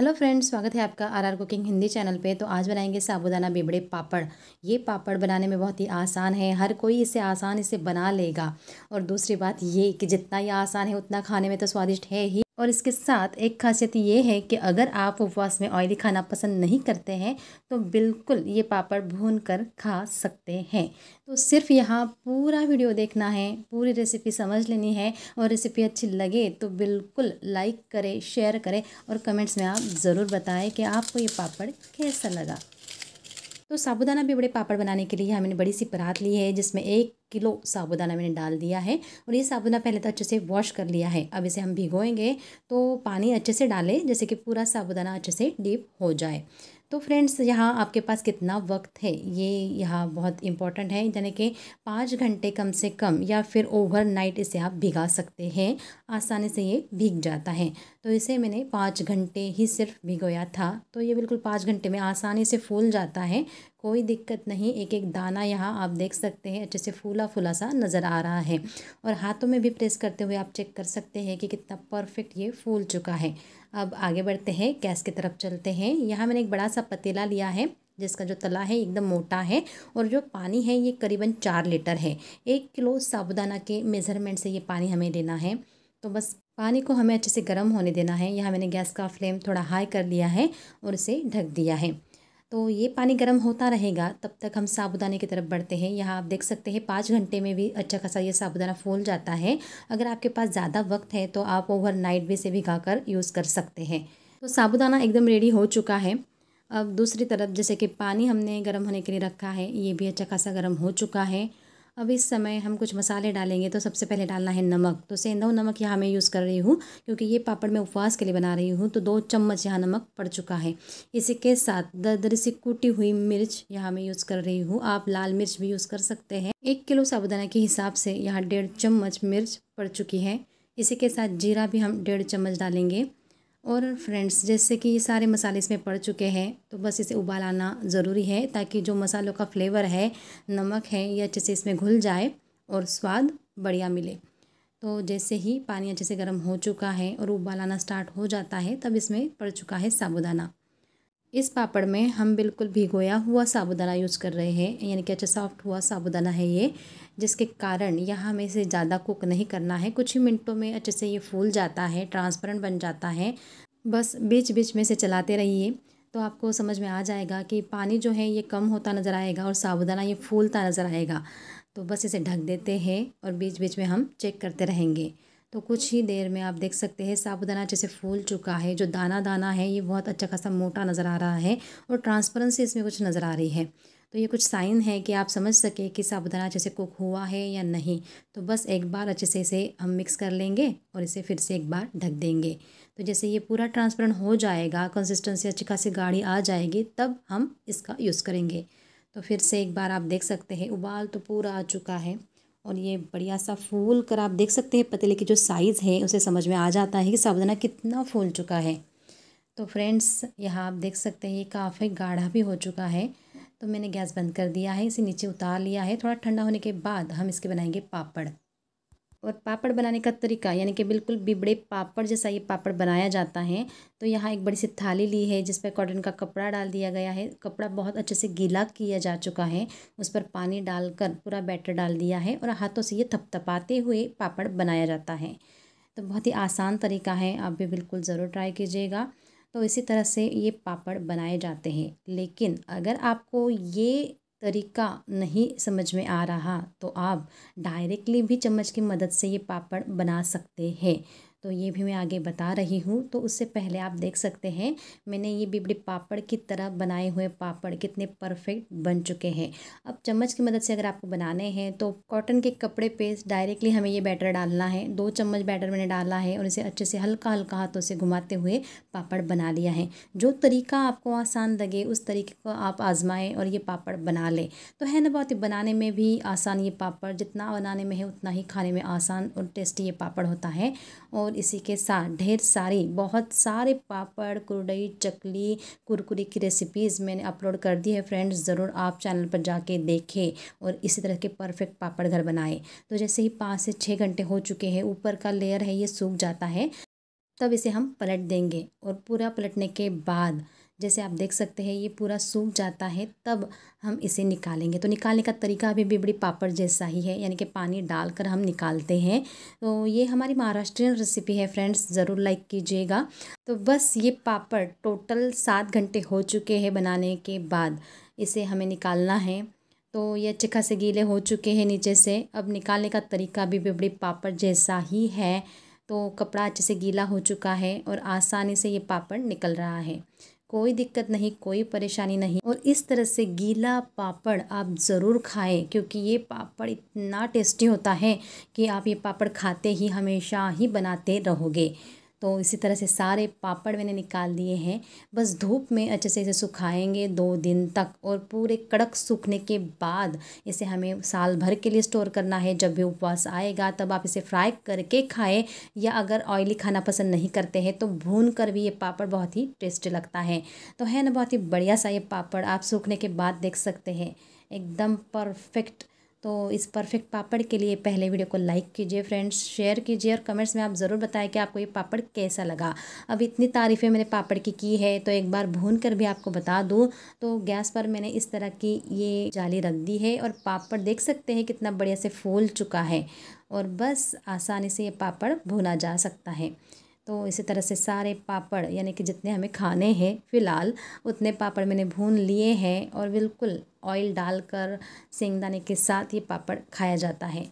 hello friends स्वागत है आपका आरआर कुकिंग हिंदी चैनल पे तो आज बनाएंगे साबुदाना बिबड़े पापड़ ये पापड़ बनाने में बहुत ही आसान है हर कोई इसे आसान इसे बना लेगा और दूसरी बात ये कि जितना ये आसान है उतना खाने में तो स्वादिष्ट है ही और इसके साथ एक खासियत ये है कि अगर आप उपवास में ऑयली खाना पसंद नहीं करते हैं तो बिल्कुल ये पापड़ भून कर खा सकते हैं तो सिर्फ यहाँ पूरा वीडियो देखना है पूरी रेसिपी समझ लेनी है और रेसिपी अच्छी लगे तो बिल्कुल लाइक करें शेयर करें और कमेंट्स में आप ज़रूर बताएं कि आपको ये पापड़ कैसा लगा तो साबुदाना भी बड़े पापड़ बनाने के लिए हमने बड़ी सी परात ली है जिसमें एक किलो साबुदाना मैंने डाल दिया है और ये साबुदाना पहले तो अच्छे से वॉश कर लिया है अब इसे हम भिगोएंगे तो पानी अच्छे से डालें जैसे कि पूरा साबुदाना अच्छे से डीप हो जाए तो फ्रेंड्स यहाँ आपके पास कितना वक्त है ये यहाँ बहुत इंपॉर्टेंट है यानी कि पाँच घंटे कम से कम या फिर ओवर नाइट इसे आप भिगा सकते हैं आसानी से ये भीग जाता है तो इसे मैंने पाँच घंटे ही सिर्फ भिगोया था तो ये बिल्कुल पाँच घंटे में आसानी से फूल जाता है कोई दिक्कत नहीं एक एक दाना यहाँ आप देख सकते हैं अच्छे से फूला फूला सा नज़र आ रहा है और हाथों में भी प्रेस करते हुए आप चेक कर सकते हैं कि कितना परफेक्ट ये फूल चुका है अब आगे बढ़ते हैं गैस की तरफ चलते हैं यहाँ मैंने एक बड़ा सा पतीला लिया है जिसका जो तला है एकदम मोटा है और जो पानी है ये करीबन चार लीटर है एक किलो साबुदाना के मेज़रमेंट से ये पानी हमें लेना है तो बस पानी को हमें अच्छे से गर्म होने देना है यहाँ मैंने गैस का फ्लेम थोड़ा हाई कर लिया है और उसे ढक दिया है तो ये पानी गर्म होता रहेगा तब तक हम साबुदाने की तरफ बढ़ते हैं यहाँ आप देख सकते हैं पाँच घंटे में भी अच्छा खासा ये साबुदाना फूल जाता है अगर आपके पास ज़्यादा वक्त है तो आप ओवर नाइट भी इसे भिगा कर यूज़ कर सकते हैं तो साबुदाना एकदम रेडी हो चुका है अब दूसरी तरफ जैसे कि पानी हमने गर्म होने के लिए रखा है ये भी अच्छा खासा गर्म हो चुका है अब इस समय हम कुछ मसाले डालेंगे तो सबसे पहले डालना है नमक तो सेंधव नमक यहाँ मैं यूज़ कर रही हूँ क्योंकि ये पापड़ मैं उपवास के लिए बना रही हूँ तो दो चम्मच यहाँ नमक पड़ चुका है इसी के साथ दर सी कूटी हुई मिर्च यहाँ मैं यूज़ कर रही हूँ आप लाल मिर्च भी यूज़ कर सकते हैं एक किलो साबुदाना के हिसाब से यहाँ डेढ़ चम्मच मिर्च पड़ चुकी है इसी के साथ जीरा भी हम डेढ़ चम्मच डालेंगे और फ्रेंड्स जैसे कि ये सारे मसाले इसमें पड़ चुके हैं तो बस इसे उबाल आना ज़रूरी है ताकि जो मसालों का फ्लेवर है नमक है ये अच्छे से इसमें घुल जाए और स्वाद बढ़िया मिले तो जैसे ही पानी अच्छे से गर्म हो चुका है और उबाल आना स्टार्ट हो जाता है तब इसमें पड़ चुका है साबुदाना इस पापड़ में हम बिल्कुल भिगोया हुआ साबुदाना यूज़ कर रहे हैं यानी कि अच्छा सॉफ्ट हुआ साबुदाना है ये जिसके कारण यह हमें इसे ज़्यादा कुक नहीं करना है कुछ ही मिनटों में अच्छे से ये फूल जाता है ट्रांसपेरेंट बन जाता है बस बीच बीच में से चलाते रहिए तो आपको समझ में आ जाएगा कि पानी जो है ये कम होता नज़र आएगा और साबुदाना ये फूलता नज़र आएगा तो बस इसे ढक देते हैं और बीच बीच में हम चेक करते रहेंगे तो कुछ ही देर में आप देख सकते हैं साबुदाना जैसे फूल चुका है जो दाना दाना है ये बहुत अच्छा खासा मोटा नज़र आ रहा है और ट्रांसपेरेंसी इसमें कुछ नज़र आ रही है तो ये कुछ साइन है कि आप समझ सके कि साबुदाना जैसे कुक हुआ है या नहीं तो बस एक बार अच्छे से इसे हम मिक्स कर लेंगे और इसे फिर से एक बार ढक देंगे तो जैसे ये पूरा ट्रांसपेरेंट हो जाएगा कंसिस्टेंसी अच्छी खासी गाढ़ी आ जाएगी तब हम इसका यूज़ करेंगे तो फिर से एक बार आप देख सकते हैं उबाल तो पूरा आ चुका है और ये बढ़िया सा फूल कर आप देख सकते हैं पतीले की जो साइज़ है उसे समझ में आ जाता है कि साबुदाना कितना फूल चुका है तो फ्रेंड्स यहाँ आप देख सकते हैं ये काफ़ी गाढ़ा भी हो चुका है तो मैंने गैस बंद कर दिया है इसे नीचे उतार लिया है थोड़ा ठंडा होने के बाद हम इसके बनाएंगे पापड़ और पापड़ बनाने का तरीका यानी कि बिल्कुल बिबड़े पापड़ जैसा ये पापड़ बनाया जाता है तो यहाँ एक बड़ी सी थाली ली है जिस पर कॉटन का कपड़ा डाल दिया गया है कपड़ा बहुत अच्छे से गीला किया जा चुका है उस पर पानी डालकर पूरा बैटर डाल दिया है और हाथों से ये थपथपाते हुए पापड़ बनाया जाता है तो बहुत ही आसान तरीका है आप भी बिल्कुल ज़रूर ट्राई कीजिएगा तो इसी तरह से ये पापड़ बनाए जाते हैं लेकिन अगर आपको ये तरीका नहीं समझ में आ रहा तो आप डायरेक्टली भी चम्मच की मदद से ये पापड़ बना सकते हैं तो ये भी मैं आगे बता रही हूँ तो उससे पहले आप देख सकते हैं मैंने ये बिबड़ी पापड़ की तरह बनाए हुए पापड़ कितने परफेक्ट बन चुके हैं अब चम्मच की मदद से अगर आपको बनाने हैं तो कॉटन के कपड़े पे डायरेक्टली हमें ये बैटर डालना है दो चम्मच बैटर मैंने डाला है और इसे अच्छे से हल्का हल्का हाथों से घुमाते हुए पापड़ बना लिया है जो तरीका आपको आसान लगे उस तरीके को आप आज़माएँ और ये पापड़ बना लें तो है ना बहुत बनाने में भी आसान ये पापड़ जितना बनाने में है उतना ही खाने में आसान और टेस्टी ये पापड़ होता है और और इसी के साथ ढेर सारी बहुत सारे पापड़ कुरडई चकली कुरकुरी की रेसिपीज़ मैंने अपलोड कर दी है फ्रेंड्स ज़रूर आप चैनल पर जाके देखें और इसी तरह के परफेक्ट पापड़ घर बनाए तो जैसे ही पाँच से छः घंटे हो चुके हैं ऊपर का लेयर है ये सूख जाता है तब इसे हम पलट देंगे और पूरा पलटने के बाद जैसे आप देख सकते हैं ये पूरा सूख जाता है तब हम इसे निकालेंगे तो निकालने का तरीका अभी भी बड़ी पापड़ जैसा ही है यानी कि पानी डालकर हम निकालते हैं तो ये हमारी महाराष्ट्रियन रेसिपी है फ्रेंड्स ज़रूर लाइक कीजिएगा तो बस ये पापड़ टोटल सात घंटे हो चुके हैं बनाने के बाद इसे हमें निकालना है तो ये अच्छे खासे गीले हो चुके हैं नीचे से अब निकालने का तरीका भी बिबड़ी पापड़ जैसा ही है तो कपड़ा अच्छे से गीला हो चुका है और आसानी से ये पापड़ निकल रहा है कोई दिक्कत नहीं कोई परेशानी नहीं और इस तरह से गीला पापड़ आप ज़रूर खाएं क्योंकि ये पापड़ इतना टेस्टी होता है कि आप ये पापड़ खाते ही हमेशा ही बनाते रहोगे तो इसी तरह से सारे पापड़ मैंने निकाल लिए हैं बस धूप में अच्छे से इसे सुखाएंगे दो दिन तक और पूरे कड़क सूखने के बाद इसे हमें साल भर के लिए स्टोर करना है जब भी उपवास आएगा तब आप इसे फ्राई करके खाएं या अगर ऑयली खाना पसंद नहीं करते हैं तो भून कर भी ये पापड़ बहुत ही टेस्टी लगता है तो है ना बहुत ही बढ़िया सा ये पापड़ आप सूखने के बाद देख सकते हैं एकदम परफेक्ट तो इस परफेक्ट पापड़ के लिए पहले वीडियो को लाइक कीजिए फ्रेंड्स शेयर कीजिए और कमेंट्स में आप ज़रूर बताएं कि आपको ये पापड़ कैसा लगा अब इतनी तारीफ़ें मैंने पापड़ की की है तो एक बार भून कर भी आपको बता दूँ तो गैस पर मैंने इस तरह की ये जाली रख दी है और पापड़ देख सकते हैं कितना बढ़िया से फूल चुका है और बस आसानी से ये पापड़ भुना जा सकता है तो इसी तरह से सारे पापड़ यानी कि जितने हमें खाने हैं फ़िलहाल उतने पापड़ मैंने भून लिए हैं और बिल्कुल ऑयल डालकर सेंगदाने के साथ ये पापड़ खाया जाता है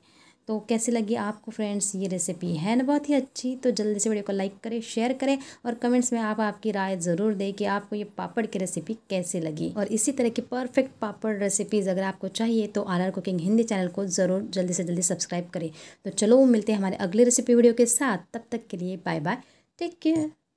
तो कैसी लगी आपको फ्रेंड्स ये रेसिपी है ना बहुत ही अच्छी तो जल्दी से वीडियो को लाइक करें शेयर करें और कमेंट्स में आप आपकी राय ज़रूर दें कि आपको ये पापड़ की रेसिपी कैसी लगी और इसी तरह की परफेक्ट पापड़ रेसिपीज़ अगर आपको चाहिए तो R R cooking Hindi channel को ज़रूर जल्दी से जल्दी सब्सक्राइब करें तो चलो मिलते हैं हमारे अगले रेसिपी वीडियो के साथ तब तक के लिए बाय बाय टेक केयर